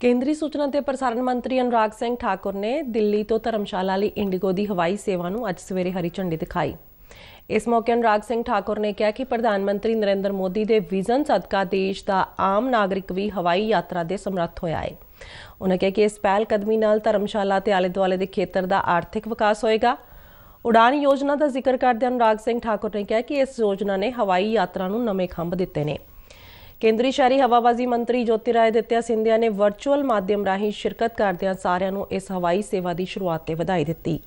ਕੇਂਦਰੀ ਸੂਚਨਾ ਤੇ ਪ੍ਰਸਾਰਣ ਮੰਤਰੀ ਅਨੁਰਾਗ ਸਿੰਘ ਠਾਕੁਰ ਨੇ ਦਿੱਲੀ ਤੋਂ ਧਰਮਸ਼ਾਲਾ ਲਈ ਇੰਡੀਗੋ ਦੀ ਹਵਾਈ ਸੇਵਾ ਨੂੰ ਅੱਜ ਸਵੇਰੇ ਹਰੀ ਝੰਡੀ ਦਿਖਾਈ ਇਸ ਮੌਕੇ ਅਨੁਰਾਗ ਸਿੰਘ ਠਾਕੁਰ ਨੇ ਕਿਹਾ ਕਿ ਪ੍ਰਧਾਨ ਮੰਤਰੀ ਨਰਿੰਦਰ ਮੋਦੀ ਦੇ ਵਿਜ਼ਨ ਸਦਕਾ ਦੇਸ਼ ਦਾ ਆਮ ਨਾਗਰਿਕ ਵੀ ਹਵਾਈ ਯਾਤਰਾ ਦੇ ਸਮਰੱਥ ਹੋਇਆ ਹੈ ਉਹਨਾਂ ਕਿਹਾ ਕਿ ਇਸ ਪਹਿਲ ਕਦਮੀ ਨਾਲ ਧਰਮਸ਼ਾਲਾ ਤੇ ਆਲੇ ਦੁਆਲੇ ਦੇ ਖੇਤਰ ਦਾ ਆਰਥਿਕ ਵਿਕਾਸ ਹੋਏਗਾ ਉਡਾਨ ਯੋਜਨਾ ਦਾ ਜ਼ਿਕਰ ਕਰਦੇ ਅਨੁਰਾਗ ਸਿੰਘ ਠਾਕੁਰ ਨੇ ਕਿਹਾ ਕਿ ਇਸ ਯੋਜਨਾ ਨੇ ਹਵਾਈ ਯਾਤਰਾ ਨੂੰ ਨਵੇਂ ਖੰਭ ਦਿੱਤੇ ਨੇ ਕੇਂਦਰੀ ਸ਼ਹਿਰੀ ਹਵਾਬਾਜ਼ੀ ਮੰਤਰੀ ਰਾਏ ਦਿੱਤਿਆ ਸਿੰਧਿਆ ਨੇ ਵਰਚੁਅਲ ਮਾਧਿਅਮ ਰਾਹੀਂ ਸ਼ਿਰਕਤ ਕਰਦਿਆਂ ਸਾਰਿਆਂ ਨੂੰ ਇਸ ਹਵਾਈ ਸੇਵਾ ਦੀ ਸ਼ੁਰੂਆਤ ਤੇ ਵਧਾਈ ਦਿੱਤੀ